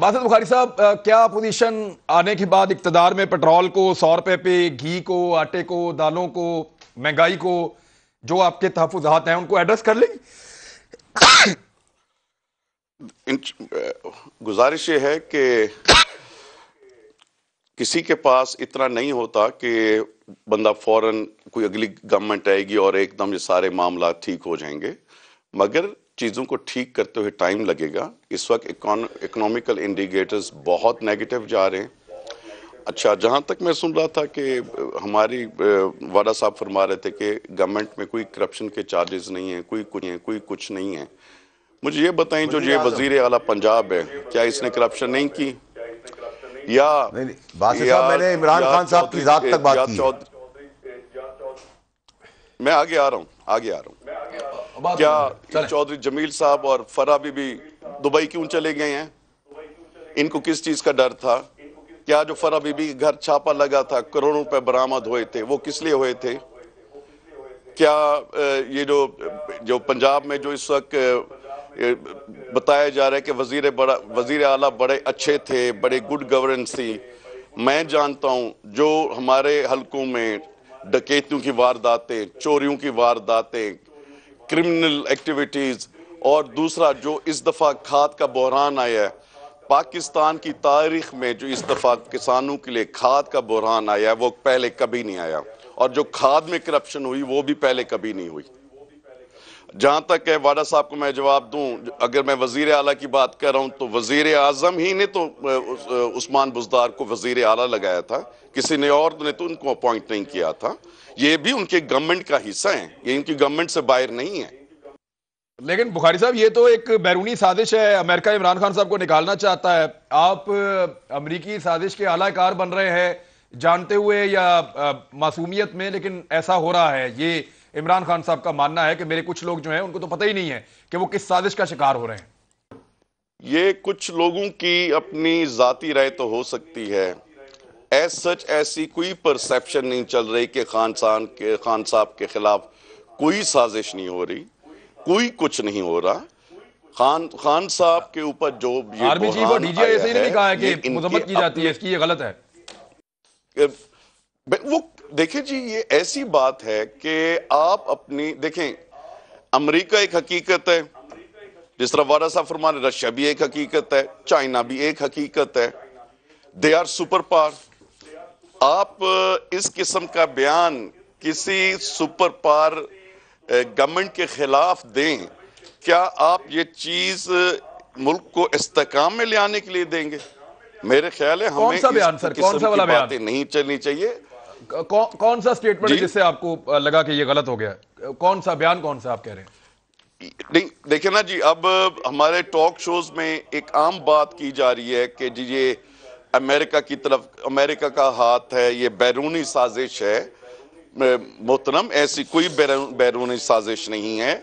बासित तो बुखारी साहब क्या अपोजिशन आने के बाद इकतदार में पेट्रोल को सौ रुपए पे घी को आटे को दालों को महंगाई को जो आपके तहफात हैं उनको एड्रेस कर लेगी गुजारिश ये है कि किसी के पास इतना नहीं होता कि बंदा फौरन कोई अगली गवर्नमेंट आएगी और एकदम ये सारे मामला ठीक हो जाएंगे मगर चीज़ों को ठीक करते हुए टाइम लगेगा इस वक्त इकोनॉमिकल इंडिकेटर्स बहुत नेगेटिव जा रहे हैं अच्छा जहाँ तक मैं सुन रहा था कि हमारी वाडा साहब फरमा रहे थे कि गवर्नमेंट में कोई करप्शन के चार्जेस नहीं है कोई कुछ है कोई कुछ नहीं है मुझे ये बताएं जो ये वजीर अला पंजाब है क्या इसने करप्शन नहीं की या मैंने इमरान खान साहब की तक बात की मैं आगे आ रहा हूँ आगे आ रहा हूँ क्या चौधरी जमील साहब और फरा भी दुबई क्यों चले गए हैं इनको किस चीज का डर था क्या जो फरा बीबी घर छापा लगा था करोड़ों रुपए बरामद हुए थे वो किस लिए हुए थे क्या ये जो जो पंजाब में जो इस वक्त बताया जा रहा है कि वजीर बड़ा वजीर आला बड़े अच्छे थे बड़े गुड गवर्नेंस थी मैं जानता हूँ जो हमारे हलकों में डकैतियों की वारदातें चोरियों की वारदातें क्रिमिनल एक्टिविटीज़ और दूसरा जो इस दफ़ा खाद का बहरान आया है पाकिस्तान की तारीख में जो इस दफ़ा किसानों के लिए खाद का बहरान आया है वो पहले कभी नहीं आया और जो खाद में करप्शन हुई वो भी पहले कभी नहीं हुई जहां तक है वाडा साहब को मैं जवाब दूं अगर मैं वजीर अला की बात कर रहा हूँ तो वजीर आजम ही ने तो उस्मान बुजदार को वजीर आला लगाया था किसी ने और ने तो उनको अपॉइंट नहीं किया था ये भी उनके गवर्नमेंट का हिस्सा है ये इनकी गवर्नमेंट से बाहर नहीं है लेकिन बुखारी साहब ये तो एक बैरूनी साजिश है अमेरिका इमरान खान साहब को निकालना चाहता है आप अमरीकी साजिश के आलाकार बन रहे हैं जानते हुए या मासूमियत में लेकिन ऐसा हो रहा है ये इमरान खान साहब का मानना है कि मेरे कुछ लोग जो हैं उनको तो पता ही नहीं है कि वो किस साजिश का शिकार हो रहे हैं ये कुछ लोगों की अपनी जाति राय तो हो सकती है एज सच ऐसी कोई परसेप्शन नहीं चल रही कि खान साहब के खान साहब के खिलाफ कोई साजिश नहीं हो रही कोई कुछ नहीं हो रहा खान खान साहब के ऊपर जो आर्मी चीफ और डीजीआई ही नहीं कहा है कि मुजम्मत की जाती है इसकी ये गलत है वो देखिए जी ये ऐसी बात है कि आप अपनी देखें अमेरिका एक हकीकत है जिस तरह वारा साहब फरमान रशिया भी एक हकीकत है चाइना भी एक हकीकत है दे आर सुपर पावर आप इस किस्म का बयान किसी सुपर पावर गवर्नमेंट के खिलाफ दें क्या आप ये चीज मुल्क को इस्तेकाम में ले आने के लिए देंगे मेरे ख्याल है हमें कौन सा बयान सर कौन सा वाला बयान नहीं चलनी चाहिए कौ, कौन सा स्टेटमेंट है जिससे आपको लगा कि ये गलत हो गया कौन सा बयान कौन सा आप कह रहे हैं देखिए ना जी अब हमारे टॉक शोज में एक आम बात की जा रही है कि जी ये अमेरिका की तरफ अमेरिका का हाथ है ये बैरूनी साजिश है मोहतरम ऐसी कोई बैरूनी साजिश नहीं है